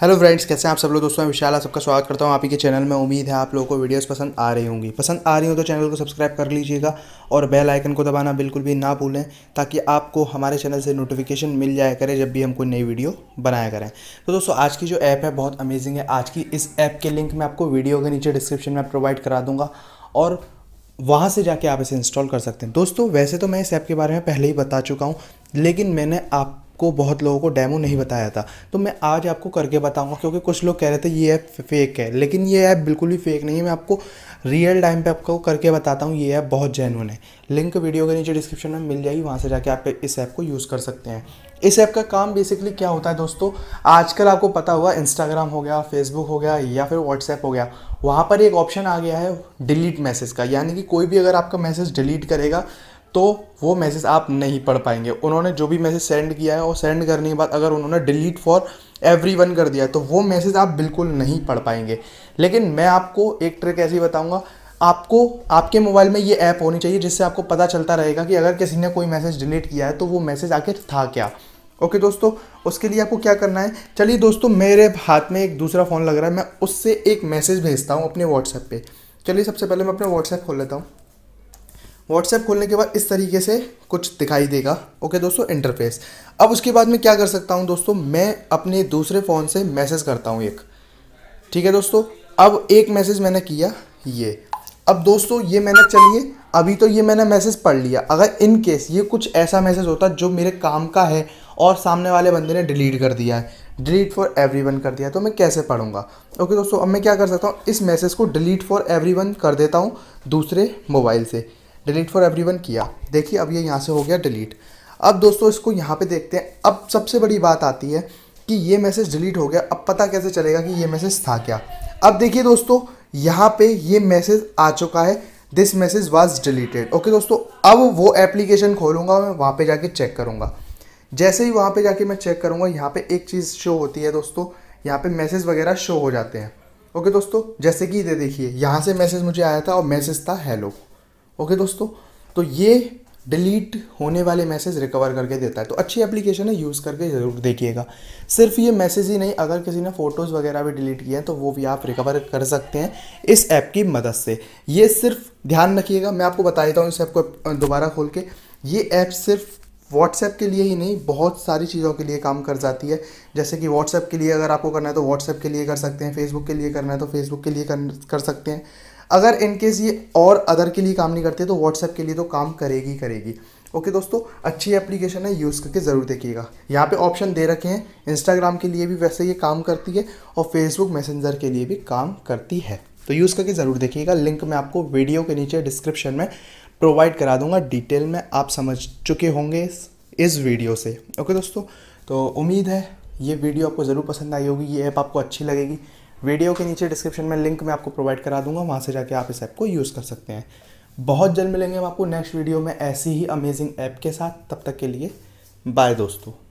hello friends कैसे हैं आप सब लोग दोस्तों मैं विशाल आप सबका स्वागत करता हूं आप ही के चैनल में उम्मीद है आप लोगों को वीडियोस पसंद आ रही होंगी पसंद आ रही हो तो चैनल को सब्सक्राइब कर लीजिएगा और बेल आइकन को दबाना बिल्कुल भी ना भूलें ताकि आपको हमारे चैनल से नोटिफिकेशन मिल जाया करे जब भी हम कोई नई वीडियो बनाया करें तो दोस्तों आज की जो ऐप है बहुत अमेजिंग है आज की इस ऐप के लिंक मैं आपको वीडियो के नीचे डिस्क्रिप्शन में प्रोवाइड करा दूँगा और वहाँ से जाके आप इसे इंस्टॉल कर सकते हैं दोस्तों वैसे तो मैं इस ऐप के बारे में पहले ही बता चुका हूँ लेकिन मैंने आप को बहुत लोगों को डेमो नहीं बताया था तो मैं आज आपको करके बताऊंगा क्योंकि कुछ लोग कह रहे थे ये ऐप फेक है लेकिन ये ऐप बिल्कुल भी फेक नहीं है मैं आपको रियल टाइम पे आपको करके बताता हूँ ये ऐप बहुत जेनुअन है लिंक वीडियो के नीचे डिस्क्रिप्शन में मिल जाएगी वहाँ से जाके आप इस ऐप को यूज़ कर सकते हैं इस ऐप का काम बेसिकली क्या होता है दोस्तों आजकल आपको पता हुआ इंस्टाग्राम हो गया फेसबुक हो गया या फिर व्हाट्सएप हो गया वहाँ पर एक ऑप्शन आ गया है डिलीट मैसेज का यानी कि कोई भी अगर आपका मैसेज डिलीट करेगा तो वो मैसेज आप नहीं पढ़ पाएंगे उन्होंने जो भी मैसेज सेंड किया है और सेंड करने के बाद अगर उन्होंने डिलीट फॉर एवरी वन कर दिया तो वो मैसेज आप बिल्कुल नहीं पढ़ पाएंगे लेकिन मैं आपको एक ट्रिक ऐसी बताऊँगा आपको आपके मोबाइल में ये ऐप होनी चाहिए जिससे आपको पता चलता रहेगा कि अगर किसी ने कोई मैसेज डिलीट किया है तो वो मैसेज आखिर था क्या ओके okay, दोस्तों उसके लिए आपको क्या करना है चलिए दोस्तों मेरे हाथ में एक दूसरा फ़ोन लग रहा है मैं उससे एक मैसेज भेजता हूँ अपने व्हाट्सएप पे चलिए सबसे पहले मैं अपना व्हाट्सएप खोल लेता हूँ व्हाट्सएप खोलने के बाद इस तरीके से कुछ दिखाई देगा ओके दोस्तों इंटरफेस अब उसके बाद मैं क्या कर सकता हूँ दोस्तों मैं अपने दूसरे फ़ोन से मैसेज करता हूँ एक ठीक है दोस्तों अब एक मैसेज मैंने किया ये अब दोस्तों ये मैंने चलिए अभी तो ये मैंने मैसेज पढ़ लिया अगर इन केस ये कुछ ऐसा मैसेज होता जो मेरे काम का है और सामने वाले बंदे ने डिलीट कर दिया है डिलीट फॉर एवरी कर दिया तो मैं कैसे पढ़ूंगा ओके दोस्तों अब मैं क्या कर सकता हूँ इस मैसेज को डिलीट फॉर एवरी कर देता हूँ दूसरे मोबाइल से डिलीट फॉर एवरी किया देखिए अब ये यहाँ से हो गया डिलीट अब दोस्तों इसको यहाँ पे देखते हैं अब सबसे बड़ी बात आती है कि ये मैसेज डिलीट हो गया अब पता कैसे चलेगा कि ये मैसेज था क्या अब देखिए दोस्तों यहाँ पे ये मैसेज आ चुका है this message was deleted okay दोस्तों अब वो एप्लीकेशन खोलूँगा मैं वहाँ पे जाके चेक करूँगा जैसे ही वहाँ पे जाके मैं चेक करूँगा यहाँ पे एक चीज़ शो होती है दोस्तों यहाँ पे मैसेज वगैरह शो हो जाते हैं ओके दोस्तों जैसे कि ये देखिए यहाँ से मैसेज मुझे आया था और मैसेज था हेलो ओके दोस्तों तो ये डिलीट होने वाले मैसेज रिकवर करके देता है तो अच्छी एप्लीकेशन है यूज़ करके ज़रूर देखिएगा सिर्फ ये मैसेज ही नहीं अगर किसी ने फ़ोटोज़ वगैरह भी डिलीट किए हैं तो वो भी आप रिकवर कर सकते हैं इस ऐप की मदद से ये सिर्फ ध्यान रखिएगा मैं आपको बता देता हूँ इस ऐप को दोबारा खोल के ये ऐप सिर्फ व्हाट्सएप के लिए ही नहीं बहुत सारी चीज़ों के लिए काम कर जाती है जैसे कि व्हाट्सएप के लिए अगर आपको करना है तो व्हाट्सएप के लिए कर सकते हैं फेसबुक के लिए करना है तो फेसबुक के लिए कर, कर सकते हैं अगर इनकेस ये और अदर के लिए काम नहीं करते तो व्हाट्सएप के लिए तो काम करेगी करेगी ओके दोस्तों अच्छी एप्लीकेशन है यूज़ करके ज़रूर देखिएगा यहाँ पे ऑप्शन दे रखे हैं इंस्टाग्राम के लिए भी वैसे ये काम करती है और फेसबुक मैसेंजर के लिए भी काम करती है तो यूज़ करके ज़रूर देखिएगा लिंक मैं आपको वीडियो के नीचे डिस्क्रिप्शन में प्रोवाइड करा दूंगा डिटेल में आप समझ चुके होंगे इस, इस वीडियो से ओके दोस्तों तो उम्मीद है ये वीडियो आपको ज़रूर पसंद आई होगी ये ऐप आपको अच्छी लगेगी वीडियो के नीचे डिस्क्रिप्शन में लिंक मैं आपको प्रोवाइड करा दूंगा वहाँ से जाके आप इस ऐप को यूज़ कर सकते हैं बहुत जल्द मिलेंगे हम आपको नेक्स्ट वीडियो में ऐसी ही अमेजिंग ऐप के साथ तब तक के लिए बाय दोस्तों